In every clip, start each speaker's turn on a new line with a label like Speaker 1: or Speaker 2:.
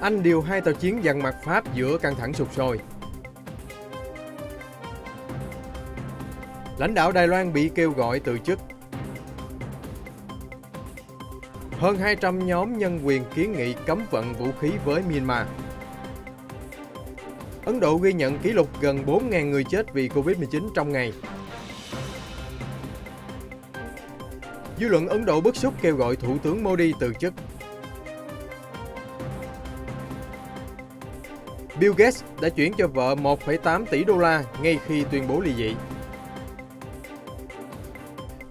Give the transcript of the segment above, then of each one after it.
Speaker 1: Anh điều hai tàu chiến dằn mặt Pháp giữa căng thẳng sụp sôi. Lãnh đạo Đài Loan bị kêu gọi từ chức. Hơn 200 nhóm nhân quyền kiến nghị cấm vận vũ khí với Myanmar. Ấn Độ ghi nhận kỷ lục gần 4.000 người chết vì Covid-19 trong ngày. Dư luận Ấn Độ bức xúc kêu gọi Thủ tướng Modi từ chức. Bill Gates đã chuyển cho vợ 1,8 tỷ đô la ngay khi tuyên bố ly dị.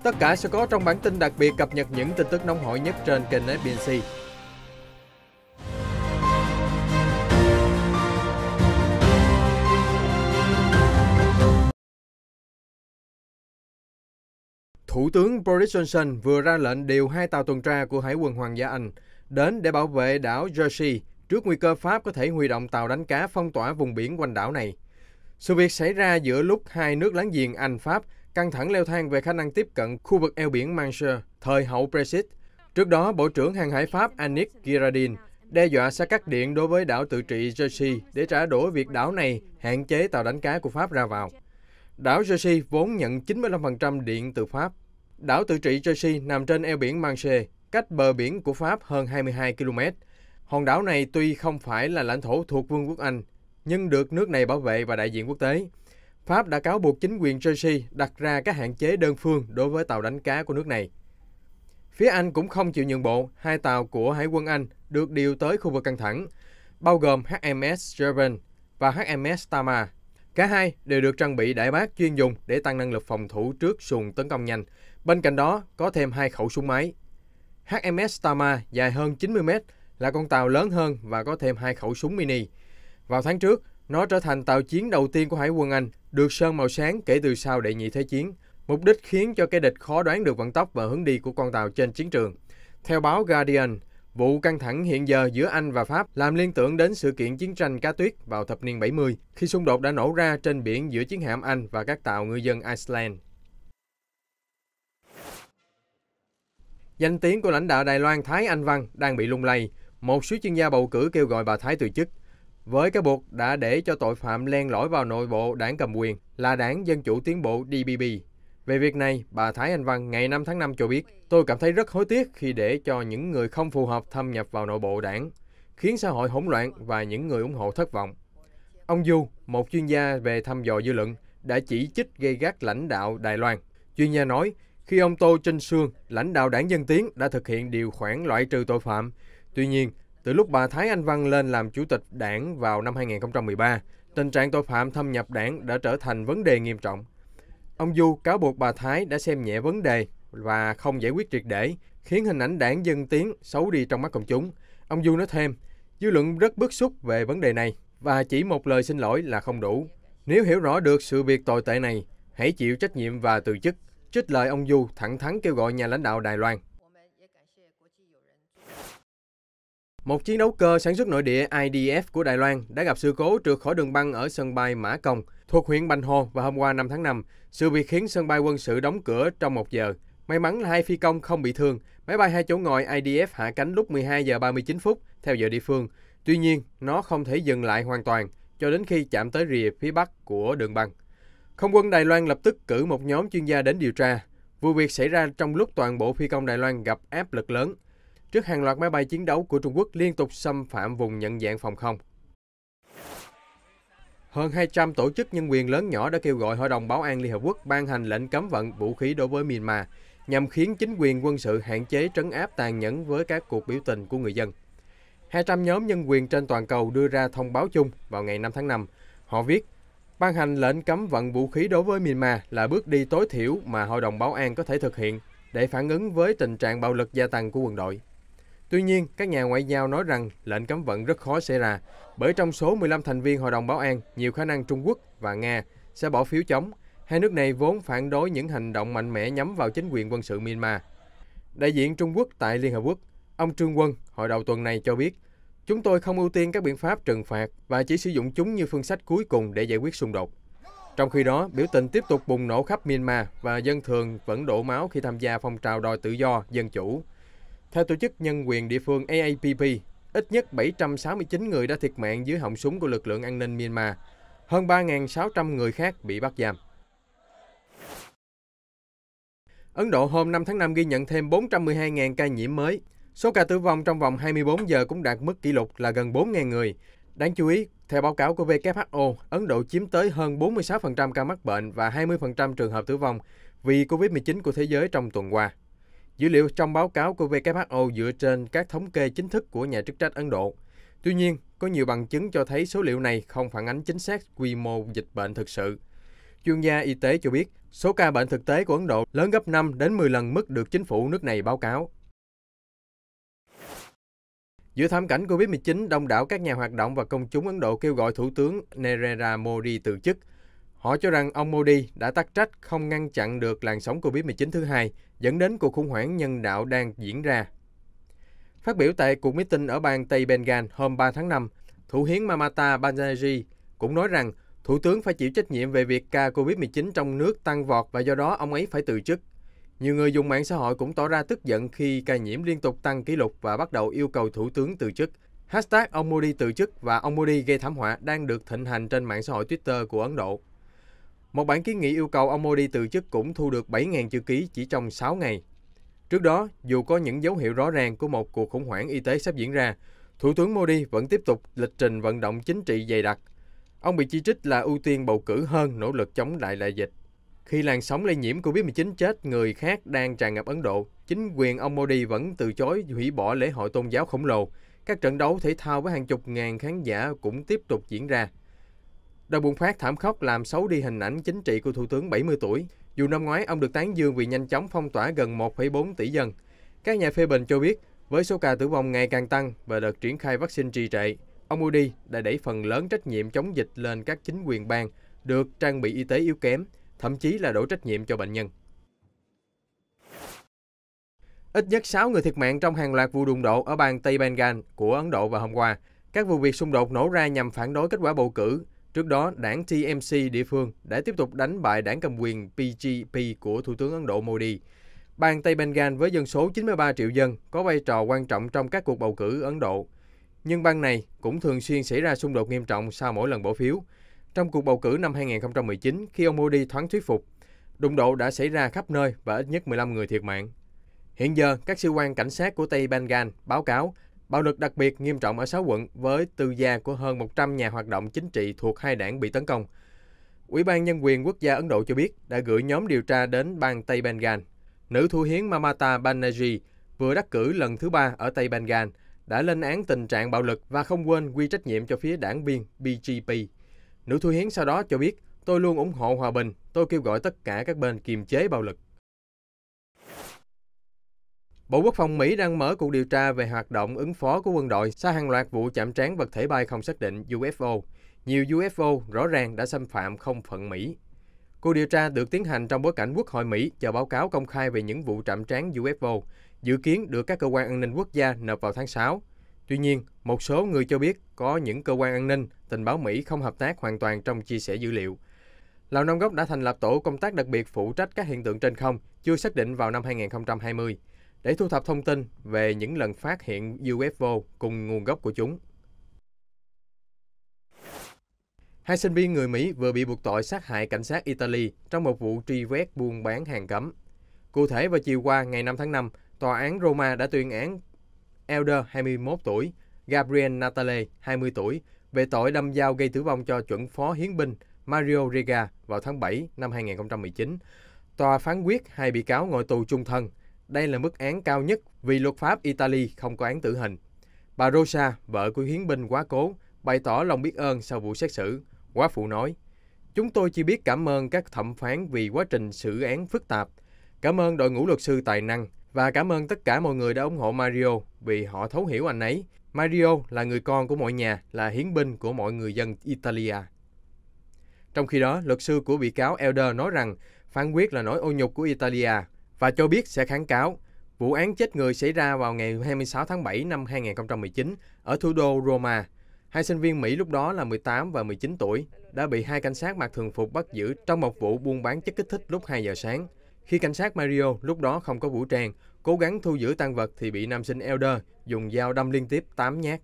Speaker 1: Tất cả sẽ có trong bản tin đặc biệt cập nhật những tin tức nóng hổi nhất trên kênh FBNC. Thủ tướng Boris Johnson vừa ra lệnh điều hai tàu tuần tra của Hải quân Hoàng gia Anh đến để bảo vệ đảo Jersey trước nguy cơ Pháp có thể huy động tàu đánh cá phong tỏa vùng biển quanh đảo này. Sự việc xảy ra giữa lúc hai nước láng giềng Anh-Pháp căng thẳng leo thang về khả năng tiếp cận khu vực eo biển Manche thời hậu Brexit. Trước đó, Bộ trưởng Hàng hải Pháp Annick Girardin đe dọa sẽ cắt điện đối với đảo tự trị Jersey để trả đũa việc đảo này hạn chế tàu đánh cá của Pháp ra vào. Đảo Jersey vốn nhận 95% điện từ Pháp. Đảo tự trị Jersey nằm trên eo biển Manche, cách bờ biển của Pháp hơn 22 km. Hòn đảo này tuy không phải là lãnh thổ thuộc Vương quốc Anh, nhưng được nước này bảo vệ và đại diện quốc tế. Pháp đã cáo buộc chính quyền Jersey đặt ra các hạn chế đơn phương đối với tàu đánh cá của nước này. Phía Anh cũng không chịu nhượng bộ, hai tàu của Hải quân Anh được điều tới khu vực căng thẳng, bao gồm HMS Gerben và HMS Tama. Cả hai đều được trang bị đại bác chuyên dùng để tăng năng lực phòng thủ trước xuồng tấn công nhanh. Bên cạnh đó có thêm hai khẩu súng máy. HMS Tama dài hơn 90 mét là con tàu lớn hơn và có thêm hai khẩu súng mini. Vào tháng trước, nó trở thành tàu chiến đầu tiên của Hải quân Anh, được sơn màu sáng kể từ sau Đệ nhị Thế chiến, mục đích khiến cho kẻ địch khó đoán được vận tốc và hướng đi của con tàu trên chiến trường. Theo báo Guardian, vụ căng thẳng hiện giờ giữa Anh và Pháp làm liên tưởng đến sự kiện chiến tranh cá tuyết vào thập niên 70, khi xung đột đã nổ ra trên biển giữa chiến hạm Anh và các tàu ngư dân Iceland. Danh tiếng của lãnh đạo Đài Loan Thái Anh Văn đang bị lung lay một số chuyên gia bầu cử kêu gọi bà Thái từ chức với cái buộc đã để cho tội phạm len lỏi vào nội bộ đảng cầm quyền là đảng Dân Chủ Tiến Bộ DPP. Về việc này, bà Thái Anh Văn ngày 5 tháng 5 cho biết, tôi cảm thấy rất hối tiếc khi để cho những người không phù hợp thâm nhập vào nội bộ đảng, khiến xã hội hỗn loạn và những người ủng hộ thất vọng. Ông Du, một chuyên gia về thăm dò dư luận, đã chỉ trích gây gắt lãnh đạo Đài Loan. Chuyên gia nói, khi ông Tô Trinh Sương, lãnh đạo đảng Dân Tiến đã thực hiện điều khoản loại trừ tội phạm, Tuy nhiên, từ lúc bà Thái Anh Văn lên làm chủ tịch đảng vào năm 2013, tình trạng tội phạm thâm nhập đảng đã trở thành vấn đề nghiêm trọng. Ông Du cáo buộc bà Thái đã xem nhẹ vấn đề và không giải quyết triệt để, khiến hình ảnh đảng dân tiến xấu đi trong mắt công chúng. Ông Du nói thêm, dư luận rất bức xúc về vấn đề này và chỉ một lời xin lỗi là không đủ. Nếu hiểu rõ được sự việc tồi tệ này, hãy chịu trách nhiệm và từ chức. Trích lời ông Du thẳng thắn kêu gọi nhà lãnh đạo Đài Loan Một chiến đấu cơ sản xuất nội địa IDF của Đài Loan đã gặp sự cố trượt khỏi đường băng ở sân bay Mã Công thuộc huyện Bành Hồ vào hôm qua 5 tháng 5. Sự việc khiến sân bay quân sự đóng cửa trong một giờ. May mắn là hai phi công không bị thương. Máy bay hai chỗ ngồi IDF hạ cánh lúc 12 giờ 39 phút theo giờ địa phương. Tuy nhiên, nó không thể dừng lại hoàn toàn cho đến khi chạm tới rìa phía bắc của đường băng. Không quân Đài Loan lập tức cử một nhóm chuyên gia đến điều tra. Vụ việc xảy ra trong lúc toàn bộ phi công Đài Loan gặp áp lực lớn trước hàng loạt máy bay chiến đấu của Trung Quốc liên tục xâm phạm vùng nhận dạng phòng không. Hơn 200 tổ chức nhân quyền lớn nhỏ đã kêu gọi Hội đồng Bảo an Liên Hợp Quốc ban hành lệnh cấm vận vũ khí đối với Myanmar nhằm khiến chính quyền quân sự hạn chế trấn áp tàn nhẫn với các cuộc biểu tình của người dân. 200 nhóm nhân quyền trên toàn cầu đưa ra thông báo chung vào ngày 5 tháng 5. Họ viết, ban hành lệnh cấm vận vũ khí đối với Myanmar là bước đi tối thiểu mà Hội đồng Bảo an có thể thực hiện để phản ứng với tình trạng bạo lực gia tăng của quân đội. Tuy nhiên, các nhà ngoại giao nói rằng lệnh cấm vận rất khó xảy ra, bởi trong số 15 thành viên Hội đồng Bảo an, nhiều khả năng Trung Quốc và Nga sẽ bỏ phiếu chống. Hai nước này vốn phản đối những hành động mạnh mẽ nhắm vào chính quyền quân sự Myanmar. Đại diện Trung Quốc tại Liên Hợp Quốc, ông Trương Quân, hồi đầu tuần này cho biết, chúng tôi không ưu tiên các biện pháp trừng phạt và chỉ sử dụng chúng như phương sách cuối cùng để giải quyết xung đột. Trong khi đó, biểu tình tiếp tục bùng nổ khắp Myanmar và dân thường vẫn đổ máu khi tham gia phong trào đòi tự do, dân chủ. Theo tổ chức nhân quyền địa phương AAPP, ít nhất 769 người đã thiệt mạng dưới họng súng của lực lượng an ninh Myanmar. Hơn 3.600 người khác bị bắt giam. Ấn Độ hôm 5 tháng 5 ghi nhận thêm 412.000 ca nhiễm mới. Số ca tử vong trong vòng 24 giờ cũng đạt mức kỷ lục là gần 4.000 người. Đáng chú ý, theo báo cáo của WHO, Ấn Độ chiếm tới hơn 46% ca mắc bệnh và 20% trường hợp tử vong vì COVID-19 của thế giới trong tuần qua. Dữ liệu trong báo cáo của WHO dựa trên các thống kê chính thức của nhà chức trách Ấn Độ. Tuy nhiên, có nhiều bằng chứng cho thấy số liệu này không phản ánh chính xác quy mô dịch bệnh thực sự. Chuyên gia y tế cho biết, số ca bệnh thực tế của Ấn Độ lớn gấp 5 đến 10 lần mức được chính phủ nước này báo cáo. Giữa thảm cảnh COVID-19, đông đảo các nhà hoạt động và công chúng Ấn Độ kêu gọi Thủ tướng Narendra Modi từ chức – Họ cho rằng ông Modi đã tắc trách không ngăn chặn được làn sóng Covid-19 thứ hai, dẫn đến cuộc khủng hoảng nhân đạo đang diễn ra. Phát biểu tại cuộc meeting ở bang Tây Bengal hôm 3 tháng 5, Thủ hiến Mamata Banerjee cũng nói rằng Thủ tướng phải chịu trách nhiệm về việc ca Covid-19 trong nước tăng vọt và do đó ông ấy phải từ chức. Nhiều người dùng mạng xã hội cũng tỏ ra tức giận khi ca nhiễm liên tục tăng kỷ lục và bắt đầu yêu cầu Thủ tướng từ chức. Hashtag ông Modi từ chức và ông Modi gây thảm họa đang được thịnh hành trên mạng xã hội Twitter của Ấn Độ. Một bản kiến nghị yêu cầu ông Modi từ chức cũng thu được 7.000 chữ ký chỉ trong 6 ngày. Trước đó, dù có những dấu hiệu rõ ràng của một cuộc khủng hoảng y tế sắp diễn ra, Thủ tướng Modi vẫn tiếp tục lịch trình vận động chính trị dày đặc. Ông bị chỉ trích là ưu tiên bầu cử hơn nỗ lực chống lại đại dịch. Khi làn sóng lây nhiễm COVID-19 chết người khác đang tràn ngập Ấn Độ, chính quyền ông Modi vẫn từ chối hủy bỏ lễ hội tôn giáo khổng lồ. Các trận đấu thể thao với hàng chục ngàn khán giả cũng tiếp tục diễn ra. Đợt bùng phát thảm khốc làm xấu đi hình ảnh chính trị của Thủ tướng 70 tuổi. Dù năm ngoái ông được tán dương vì nhanh chóng phong tỏa gần 1,4 tỷ dân. Các nhà phê bình cho biết, với số ca tử vong ngày càng tăng và đợt triển khai vaccine trì trệ, ông Modi đã đẩy phần lớn trách nhiệm chống dịch lên các chính quyền bang được trang bị y tế yếu kém, thậm chí là đổ trách nhiệm cho bệnh nhân. Ít nhất 6 người thiệt mạng trong hàng loạt vụ đụng độ ở bang Tây Bengal của Ấn Độ vào hôm qua. Các vụ việc xung đột nổ ra nhằm phản đối kết quả bầu cử Trước đó, đảng TMC địa phương đã tiếp tục đánh bại đảng cầm quyền PGP của Thủ tướng Ấn Độ Modi. Bang Tây Bengal với dân số 93 triệu dân có vai trò quan trọng trong các cuộc bầu cử Ấn Độ. Nhưng bang này cũng thường xuyên xảy ra xung đột nghiêm trọng sau mỗi lần bỏ phiếu. Trong cuộc bầu cử năm 2019, khi ông Modi thoáng thuyết phục, đụng độ đã xảy ra khắp nơi và ít nhất 15 người thiệt mạng. Hiện giờ, các sĩ quan cảnh sát của Tây Bengal báo cáo Bạo lực đặc biệt nghiêm trọng ở 6 quận với tư gia của hơn 100 nhà hoạt động chính trị thuộc hai đảng bị tấn công. Ủy ban Nhân quyền Quốc gia Ấn Độ cho biết đã gửi nhóm điều tra đến bang Tây Bengal. Nữ thủ hiến Mamata Banerjee vừa đắc cử lần thứ ba ở Tây Bengal đã lên án tình trạng bạo lực và không quên quy trách nhiệm cho phía đảng viên BGP. Nữ thủ hiến sau đó cho biết, tôi luôn ủng hộ hòa bình, tôi kêu gọi tất cả các bên kiềm chế bạo lực. Bộ Quốc phòng Mỹ đang mở cuộc điều tra về hoạt động ứng phó của quân đội sau hàng loạt vụ chạm trán vật thể bay không xác định UFO. Nhiều UFO rõ ràng đã xâm phạm không phận Mỹ. Cuộc điều tra được tiến hành trong bối cảnh Quốc hội Mỹ chờ báo cáo công khai về những vụ chạm trán UFO, dự kiến được các cơ quan an ninh quốc gia nộp vào tháng 6. Tuy nhiên, một số người cho biết có những cơ quan an ninh, tình báo Mỹ không hợp tác hoàn toàn trong chia sẻ dữ liệu. Lào Năm Góc đã thành lập tổ công tác đặc biệt phụ trách các hiện tượng trên không, chưa xác định vào năm 2020 để thu thập thông tin về những lần phát hiện UFO cùng nguồn gốc của chúng. Hai sinh viên người Mỹ vừa bị buộc tội sát hại cảnh sát Italy trong một vụ truy quét buôn bán hàng cấm. Cụ thể vào chiều qua ngày 5 tháng 5, tòa án Roma đã tuyên án Elder 21 tuổi, Gabriel Natale 20 tuổi về tội đâm dao gây tử vong cho chuẩn phó hiến binh Mario Rega vào tháng 7 năm 2019. Tòa phán quyết hai bị cáo ngồi tù chung thân. Đây là mức án cao nhất vì luật pháp Italy không có án tử hình. Bà Rosa, vợ của hiến binh quá cố, bày tỏ lòng biết ơn sau vụ xét xử. Quá phụ nói, Chúng tôi chỉ biết cảm ơn các thẩm phán vì quá trình xử án phức tạp. Cảm ơn đội ngũ luật sư tài năng và cảm ơn tất cả mọi người đã ủng hộ Mario vì họ thấu hiểu anh ấy. Mario là người con của mọi nhà, là hiến binh của mọi người dân Italia. Trong khi đó, luật sư của bị cáo Elder nói rằng phán quyết là nỗi ô nhục của Italia và cho biết sẽ kháng cáo. Vụ án chết người xảy ra vào ngày 26 tháng 7 năm 2019 ở thủ đô Roma. Hai sinh viên Mỹ lúc đó là 18 và 19 tuổi đã bị hai cảnh sát mặc thường phục bắt giữ trong một vụ buôn bán chất kích thích lúc 2 giờ sáng. Khi cảnh sát Mario lúc đó không có vũ trang, cố gắng thu giữ tăng vật thì bị nam sinh Elder dùng dao đâm liên tiếp 8 nhát.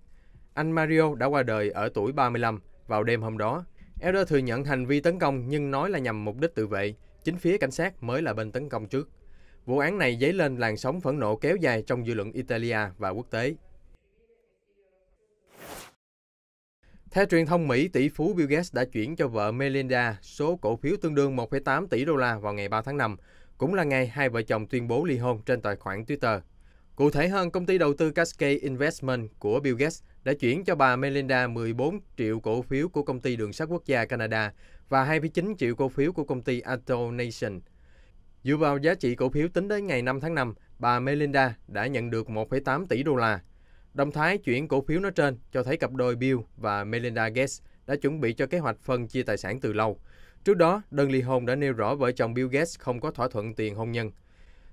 Speaker 1: Anh Mario đã qua đời ở tuổi 35 vào đêm hôm đó. Elder thừa nhận hành vi tấn công nhưng nói là nhằm mục đích tự vệ. Chính phía cảnh sát mới là bên tấn công trước. Vụ án này dấy lên làn sóng phẫn nộ kéo dài trong dư luận Italia và quốc tế. Theo truyền thông Mỹ, tỷ phú Bill Gates đã chuyển cho vợ Melinda số cổ phiếu tương đương 1,8 tỷ đô la vào ngày 3 tháng 5, cũng là ngày hai vợ chồng tuyên bố ly hôn trên tài khoản Twitter. Cụ thể hơn, công ty đầu tư Cascade Investment của Bill Gates đã chuyển cho bà Melinda 14 triệu cổ phiếu của công ty đường sắt quốc gia Canada và 29 triệu cổ phiếu của công ty Auto Nation – Dựa vào giá trị cổ phiếu tính đến ngày 5 tháng 5, bà Melinda đã nhận được 1,8 tỷ đô la. Động thái chuyển cổ phiếu nói trên cho thấy cặp đôi Bill và Melinda Gates đã chuẩn bị cho kế hoạch phân chia tài sản từ lâu. Trước đó, đơn ly hôn đã nêu rõ vợ chồng Bill Gates không có thỏa thuận tiền hôn nhân.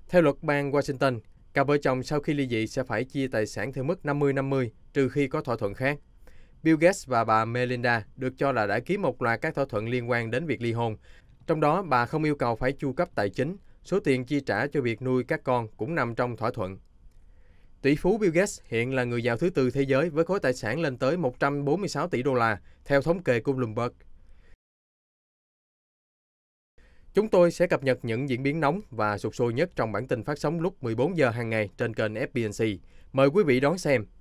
Speaker 1: Theo luật bang Washington, cặp vợ chồng sau khi ly dị sẽ phải chia tài sản theo mức 50-50, trừ khi có thỏa thuận khác. Bill Gates và bà Melinda được cho là đã ký một loạt các thỏa thuận liên quan đến việc ly hôn, trong đó, bà không yêu cầu phải chu cấp tài chính, số tiền chi trả cho việc nuôi các con cũng nằm trong thỏa thuận. Tỷ phú Bill Gates hiện là người giàu thứ tư thế giới với khối tài sản lên tới 146 tỷ đô la, theo thống kê của Bloomberg. Chúng tôi sẽ cập nhật những diễn biến nóng và sụt sôi nhất trong bản tin phát sóng lúc 14 giờ hàng ngày trên kênh FBNC. Mời quý vị đón xem.